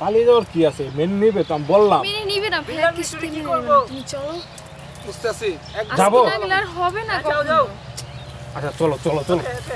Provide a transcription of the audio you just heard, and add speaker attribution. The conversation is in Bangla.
Speaker 1: পালিয়ে যাওয়ার কি আছে মেনে নিবে তো আমি বললাম মেনে
Speaker 2: নিবে না ভাইয়া কি করব তুমি চলো বুঝতে যাব হবে না আচ্ছা, যাও
Speaker 3: যাও
Speaker 4: আচ্ছা চলো চলো চলো